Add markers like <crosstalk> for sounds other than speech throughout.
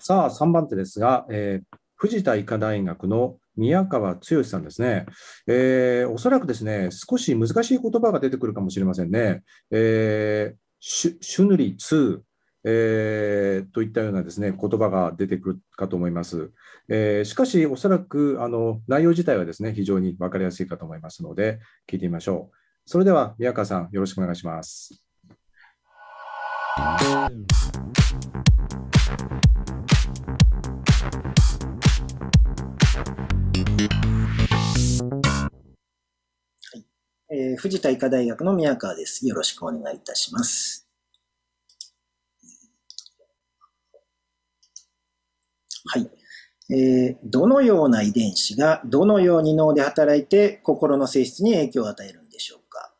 さあ、3番手ですが、えー、藤田医科大学の宮川剛さんですね、えー、おそらくですね、少し難しい言葉が出てくるかもしれませんね。えー、シュヌリ2、えー、といったようなですね言葉が出てくるかと思います。えー、しかし、おそらくあの内容自体はですね非常に分かりやすいかと思いますので、聞いてみましょう。それでは宮川さん、よろしくお願いします。藤田医科大学の宮川です。よろしくお願いいたします。はい。えー、どのような遺伝子がどのように脳で働いて心の性質に影響を与えるんでしょうか、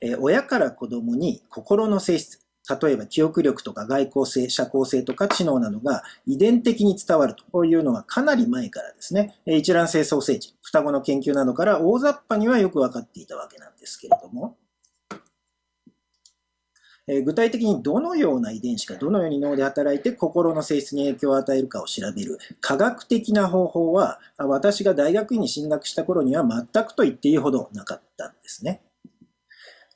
えー、親から子供に心の性質、例えば記憶力とか外交性、社交性とか知能などが遺伝的に伝わるというのはかなり前からですね、一卵性ソーセージ、双子の研究などから大雑把にはよく分かっていたわけなんですけれども、え具体的にどのような遺伝子がどのように脳で働いて心の性質に影響を与えるかを調べる科学的な方法は私が大学院に進学した頃には全くと言っていいほどなかったんですね。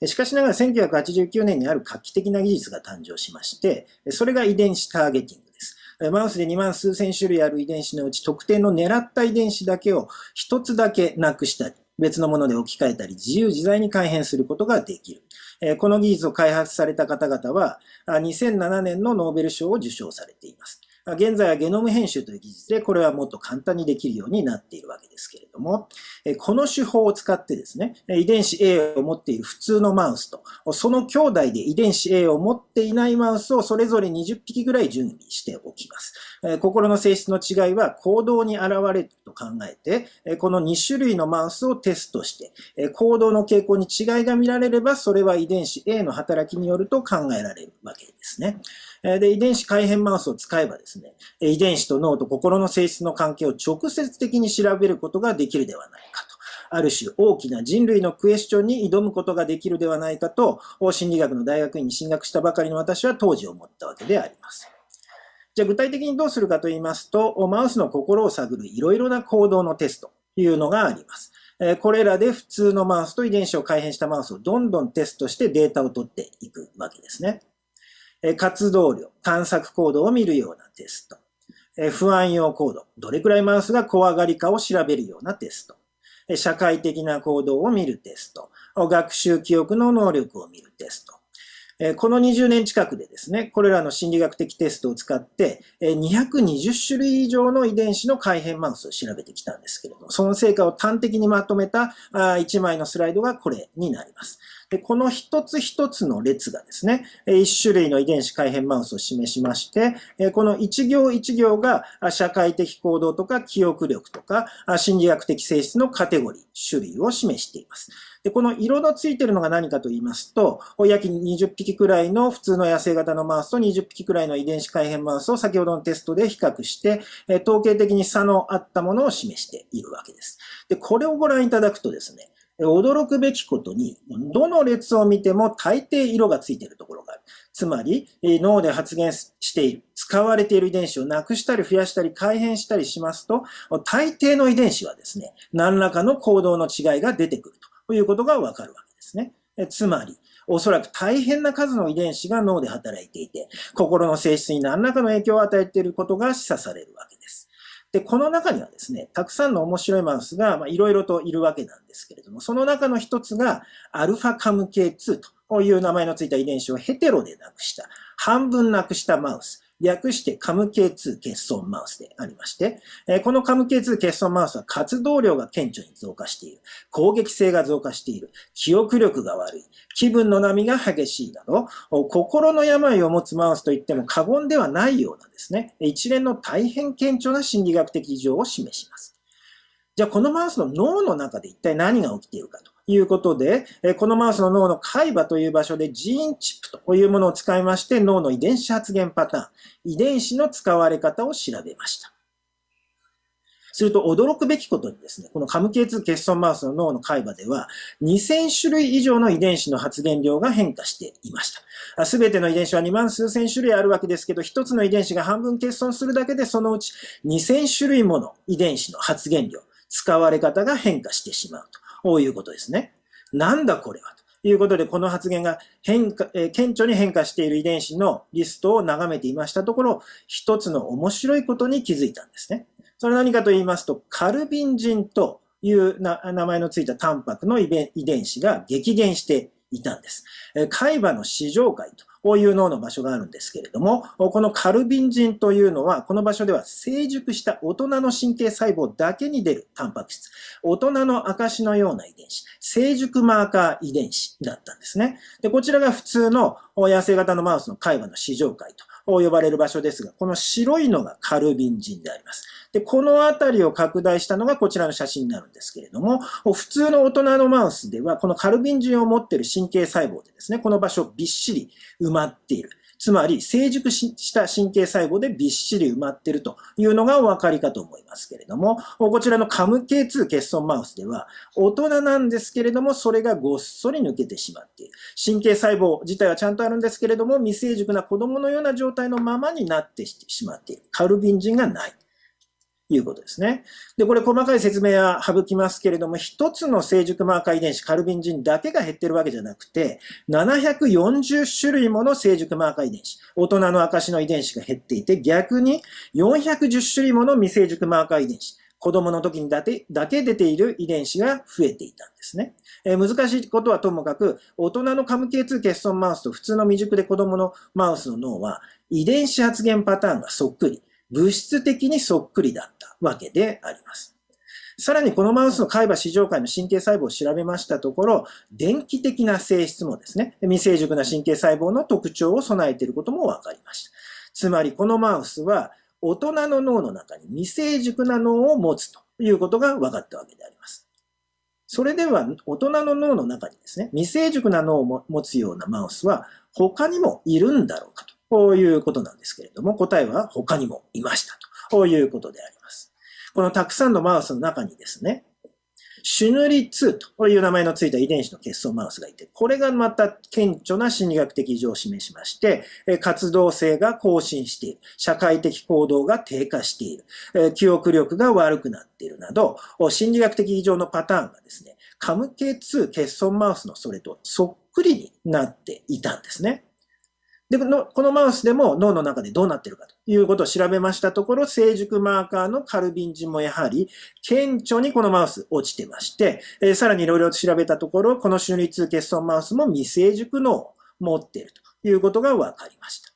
しかしながら1989年にある画期的な技術が誕生しまして、それが遺伝子ターゲティングです。マウスで2万数千種類ある遺伝子のうち特定の狙った遺伝子だけを一つだけなくしたり、別のもので置き換えたり、自由自在に改変することができる。この技術を開発された方々は、2007年のノーベル賞を受賞されています。現在はゲノム編集という技術で、これはもっと簡単にできるようになっているわけですけれども、この手法を使ってですね、遺伝子 A を持っている普通のマウスと、その兄弟で遺伝子 A を持っていないマウスをそれぞれ20匹ぐらい準備しておきます。心の性質の違いは行動に現れると考えて、この2種類のマウスをテストして、行動の傾向に違いが見られれば、それは遺伝子 A の働きによると考えられるわけですね。で、遺伝子改変マウスを使えばですね、遺伝子と脳と心の性質の関係を直接的に調べることができるではないかと。ある種大きな人類のクエスチョンに挑むことができるではないかと、心理学の大学院に進学したばかりの私は当時思ったわけであります。じゃあ具体的にどうするかと言いますと、マウスの心を探るいろいろな行動のテストというのがあります。これらで普通のマウスと遺伝子を改変したマウスをどんどんテストしてデータを取っていくわけですね。活動量、探索行動を見るようなテスト。不安用行動、どれくらいマウスが怖がりかを調べるようなテスト。社会的な行動を見るテスト。学習記憶の能力を見るテスト。この20年近くでですね、これらの心理学的テストを使って、220種類以上の遺伝子の改変マウスを調べてきたんですけれども、その成果を端的にまとめた1枚のスライドがこれになります。で、この一つ一つの列がですね、一種類の遺伝子改変マウスを示しまして、この一行一行が社会的行動とか記憶力とか心理学的性質のカテゴリー、種類を示しています。で、この色のついてるのが何かと言いますと、約20匹くらいの普通の野生型のマウスと20匹くらいの遺伝子改変マウスを先ほどのテストで比較して、統計的に差のあったものを示しているわけです。で、これをご覧いただくとですね、驚くべきことに、どの列を見ても大抵色がついているところがある。つまり、脳で発現している、使われている遺伝子をなくしたり増やしたり改変したりしますと、大抵の遺伝子はですね、何らかの行動の違いが出てくるということがわかるわけですね。つまり、おそらく大変な数の遺伝子が脳で働いていて、心の性質に何らかの影響を与えていることが示唆されるわけです。で、この中にはですね、たくさんの面白いマウスがいろいろといるわけなんですけれども、その中の一つが、アルファカム系2という名前のついた遺伝子をヘテロでなくした、半分なくしたマウス。略してカム K2 欠損マウスでありまして、このカム K2 欠損マウスは活動量が顕著に増加している、攻撃性が増加している、記憶力が悪い、気分の波が激しいなど、心の病を持つマウスといっても過言ではないようなですね、一連の大変顕著な心理学的異常を示します。じゃあこのマウスの脳の中で一体何が起きているかと。いうことで、えこのマウスの脳の海馬という場所でジーンチップというものを使いまして脳の遺伝子発現パターン、遺伝子の使われ方を調べました。すると驚くべきことにですね、このカムイ2欠損マウスの脳の海馬では、2000種類以上の遺伝子の発現量が変化していました。すべての遺伝子は2万数千種類あるわけですけど、1つの遺伝子が半分欠損するだけで、そのうち2000種類もの遺伝子の発現量、使われ方が変化してしまうと。こういうことですね。なんだこれはということで、この発言が変化、えー、顕著に変化している遺伝子のリストを眺めていましたところ、一つの面白いことに気づいたんですね。それ何かと言いますと、カルビン人という名前のついたタンパクの遺伝子が激減していたんです。海馬の市場界とこういう脳の場所があるんですけれども、このカルビンジンというのは、この場所では成熟した大人の神経細胞だけに出るタンパク質、大人の証のような遺伝子、成熟マーカー遺伝子だったんですね。で、こちらが普通の野生型のマウスの海馬の試乗会。と。呼ばれる場所ですが、この白いのがカルビン人であります。で、この辺りを拡大したのがこちらの写真になるんですけれども、普通の大人のマウスでは、このカルビン人を持っている神経細胞でですね、この場所びっしり埋まっている。つまり成熟した神経細胞でびっしり埋まっているというのがお分かりかと思いますけれども、こちらのカム K2 欠損マウスでは、大人なんですけれども、それがごっそり抜けてしまっている。神経細胞自体はちゃんとあるんですけれども、未成熟な子供のような状態のままになってしまっている。カルビン人がない。いうことですね。で、これ細かい説明は省きますけれども、一つの成熟マーカー遺伝子、カルビン人だけが減ってるわけじゃなくて、740種類もの成熟マーカー遺伝子、大人の証の遺伝子が減っていて、逆に410種類もの未成熟マーカー遺伝子、子供の時にだけだけ出ている遺伝子が増えていたんですね。えー、難しいことはともかく、大人のカム K2 欠損マウスと普通の未熟で子供のマウスの脳は、遺伝子発現パターンがそっくり。物質的にそっくりだったわけであります。さらにこのマウスの海馬四条界の神経細胞を調べましたところ、電気的な性質もですね、未成熟な神経細胞の特徴を備えていることも分かりました。つまりこのマウスは大人の脳の中に未成熟な脳を持つということが分かったわけであります。それでは大人の脳の中にですね、未成熟な脳を持つようなマウスは他にもいるんだろうかと。こういうことなんですけれども、答えは他にもいましたと。こういうことであります。このたくさんのマウスの中にですね、シュヌリ2という名前のついた遺伝子の結損マウスがいて、これがまた顕著な心理学的異常を示しまして、活動性が更新している、社会的行動が低下している、記憶力が悪くなっているなど、心理学的異常のパターンがですね、カムケ2欠損マウスのそれとそっくりになっていたんですね。で、このマウスでも脳の中でどうなってるかということを調べましたところ、成熟マーカーのカルビンジもやはり顕著にこのマウス落ちてまして、えー、さらにいろいろ調べたところ、この瞬立欠損マウスも未成熟脳を持っているということがわかりました。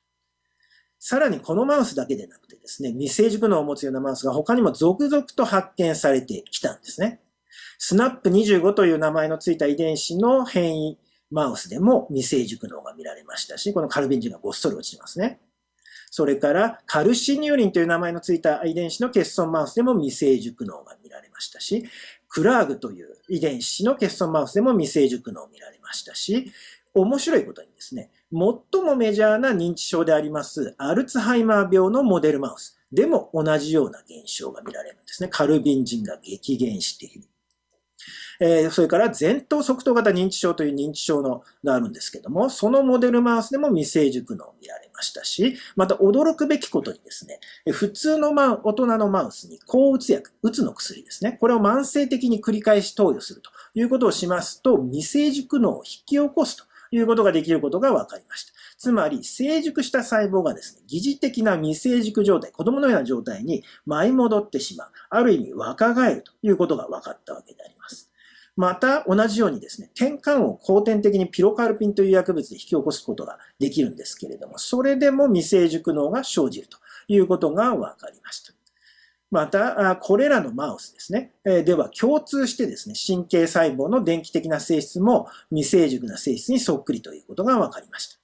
さらにこのマウスだけでなくてですね、未成熟脳を持つようなマウスが他にも続々と発見されてきたんですね。スナップ25という名前のついた遺伝子の変異マウスでも未成熟脳が見られましたし、このカルビン人がごっそり落ちてますね。それから、カルシニューリンという名前のついた遺伝子の欠損マウスでも未成熟脳が見られましたし、クラーグという遺伝子の欠損マウスでも未成熟脳を見られましたし、面白いことにですね、最もメジャーな認知症であります、アルツハイマー病のモデルマウスでも同じような現象が見られるんですね。カルビン人が激減している。えー、それから前頭側頭型認知症という認知症のがあるんですけども、そのモデルマウスでも未成熟のを見られましたし、また驚くべきことにですね、普通の、ま、大人のマウスに抗うつ薬、うつの薬ですね、これを慢性的に繰り返し投与するということをしますと、未成熟脳を引き起こすということができることが分かりました。つまり、成熟した細胞がですね、疑似的な未成熟状態、子供のような状態に舞い戻ってしまう。ある意味、若返るということが分かったわけであります。また、同じようにですね、転換を後天的にピロカルピンという薬物で引き起こすことができるんですけれども、それでも未成熟脳が生じるということが分かりました。また、これらのマウスですね、では共通してですね、神経細胞の電気的な性質も未成熟な性質にそっくりということが分かりました。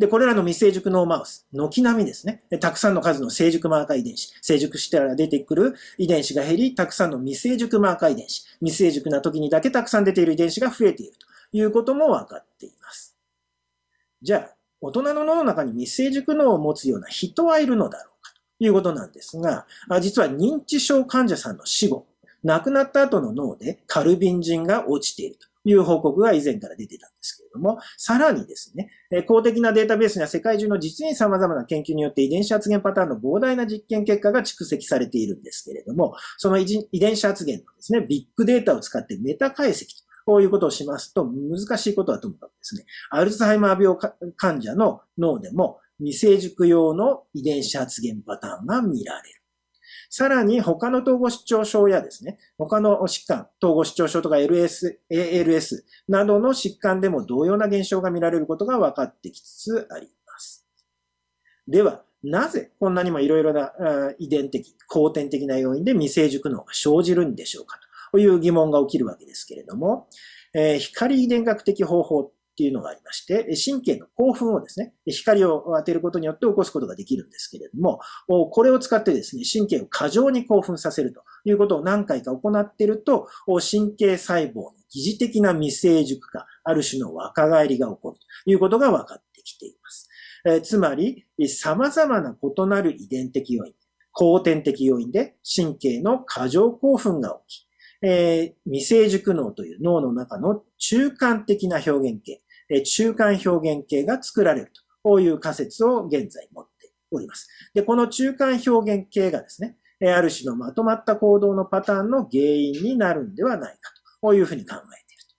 で、これらの未成熟脳マウス、軒並みですね、たくさんの数の成熟マーカー遺伝子、成熟してから出てくる遺伝子が減り、たくさんの未成熟マーカー遺伝子、未成熟な時にだけたくさん出ている遺伝子が増えているということも分かっています。じゃあ、大人の脳の中に未成熟脳を持つような人はいるのだろういうことなんですが、実は認知症患者さんの死後、亡くなった後の脳でカルビン人が落ちているという報告が以前から出てたんですけれども、さらにですね、公的なデータベースには世界中の実に様々な研究によって遺伝子発現パターンの膨大な実験結果が蓄積されているんですけれども、その遺伝子発現のですね、ビッグデータを使ってメタ解析とこういうことをしますと、難しいことはともかくですね、アルツハイマー病患者の脳でも、未成熟用の遺伝子発現パターンが見られる。さらに他の統合失調症やですね、他の疾患、統合失調症とか LS、ALS などの疾患でも同様な現象が見られることが分かってきつつあります。では、なぜこんなにもいろいろな遺伝的、後天的な要因で未成熟脳が生じるんでしょうかという疑問が起きるわけですけれども、えー、光遺伝学的方法っていうのがありまして、神経の興奮をですね、光を当てることによって起こすことができるんですけれども、これを使ってですね、神経を過剰に興奮させるということを何回か行っていると、神経細胞の疑似的な未成熟化、ある種の若返りが起こるということが分かってきています。えつまり、様々な異なる遺伝的要因、後天的要因で神経の過剰興奮が起き、えー、未成熟脳という脳の中の中間的な表現形、中間表現形が作られるという仮説を現在持っております。で、この中間表現形がですね、ある種のまとまった行動のパターンの原因になるんではないかというふうに考えていると。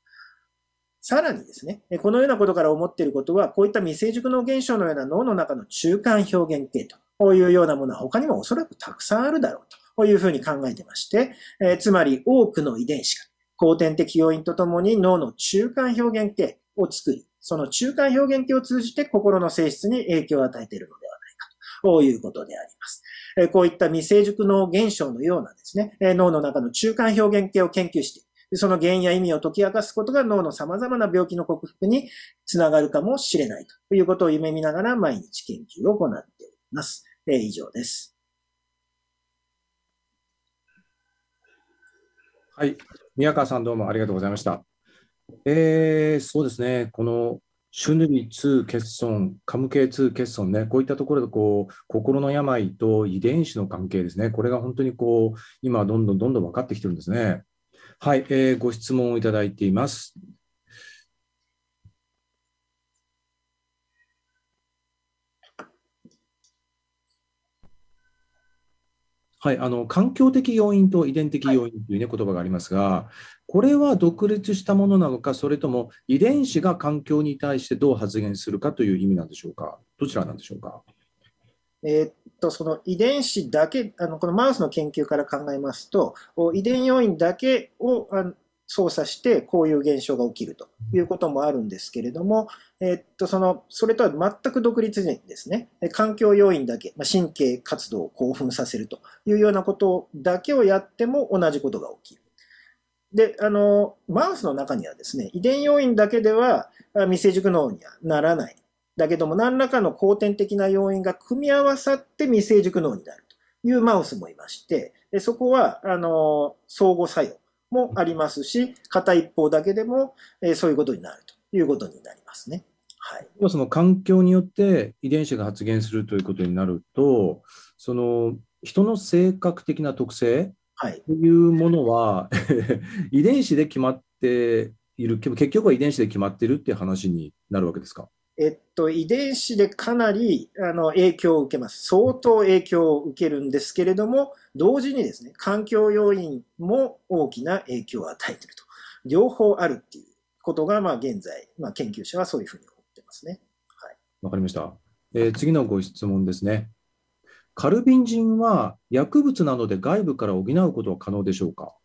さらにですね、このようなことから思っていることは、こういった未成熟の現象のような脳の中の中間表現形というようなものは他にもおそらくたくさんあるだろうというふうに考えてまして、えつまり多くの遺伝子が後天的要因とともに脳の中間表現形、を作り、その中間表現形を通じて心の性質に影響を与えているのではないかということであります。こういった未成熟脳現象のようなですね、脳の中の中間表現形を研究して、その原因や意味を解き明かすことが脳の様々な病気の克服につながるかもしれないということを夢見ながら毎日研究を行っております。え以上です。はい。宮川さんどうもありがとうございました。えー、そうですね、このシュヌリ2欠損、カムケ系2欠損ね、こういったところでこう心の病と遺伝子の関係ですね、これが本当にこう今、どんどんどんどん分かってきてるんですね。はい、えー、ご質問をいただいています。はい、あの環境的要因と遺伝的要因というね、ね、はい、言葉がありますが、これは独立したものなのか、それとも遺伝子が環境に対してどう発現するかという意味なんでしょうか、どちらなんでしょうか。えー、っとその遺伝子だけあの、このマウスの研究から考えますと、遺伝要因だけをあ操作して、こういう現象が起きるということもあるんですけれども、えー、っとそのそれとは全く独立にですね、環境要因だけ、まあ、神経活動を興奮させるというようなことだけをやっても同じことが起きる。で、あの、マウスの中にはですね、遺伝要因だけでは未成熟脳にはならない。だけども、何らかの後天的な要因が組み合わさって未成熟脳になるというマウスもいまして、でそこは、あの、相互作用もありますし、片一方だけでも、えー、そういうことになるということになりますね。はい、その環境によって遺伝子が発現するということになると、その人の性格的な特性はい、というものは <laughs> 遺伝子で決まっている、結局は遺伝子で決まっているっていう話になるわけですか。えっと、遺伝子でかなりあの影響を受けます。相当影響を受けるんですけれども、同時にですね、環境要因も大きな影響を与えていると。両方あるっていうことが、まあ、現在、まあ、研究者はそういうふうに思ってますね。はい。わかりました。えー、次のご質問ですね。カルビン人は薬物などで外部から補うことは可能でしょうか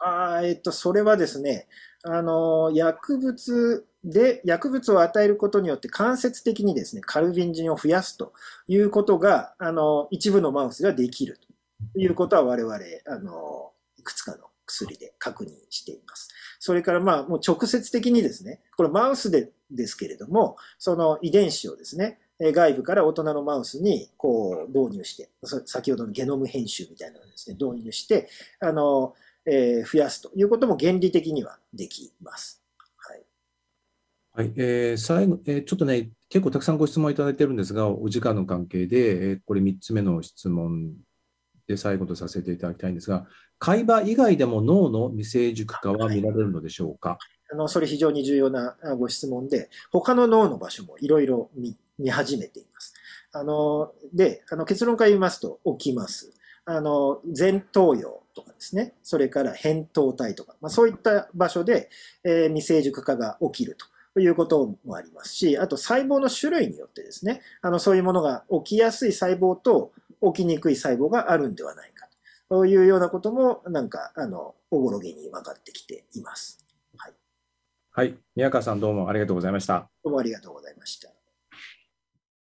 あえっと、それはですね、あの、薬物で、薬物を与えることによって間接的にですね、カルビン人を増やすということが、あの、一部のマウスができるということは我々、あの、いくつかの薬で確認しています。それからまあ、もう直接的にですね、これマウスでですけれども、その遺伝子をですね、外部から大人のマウスにこう導入して、先ほどのゲノム編集みたいなのをですね、導入して、あの、えー、増やすということも原理的にはできます。はい。はい、えー、最後、えー、ちょっとね、結構たくさんご質問いただいてるんですが、お時間の関係で、えー、これ3つ目の質問で最後とさせていただきたいんですが、海馬以外でも脳の未成熟化は見られるのでしょうか、はい、あのそれ非常に重要なご質問で、他の脳の場所もいろいろ見見始めています。あの、で、あの結論から言いますと、起きます。あの、前頭葉とかですね、それから扁桃体とか、まあ、そういった場所で、えー、未成熟化が起きると。いうこともありますし、あと細胞の種類によってですね、あの、そういうものが起きやすい細胞と起きにくい細胞があるんではないかというようなことも、なんか、あの、おぼろげに分かってきています。はい。はい。宮川さんどうもありがとうございました。どうもありがとうございました。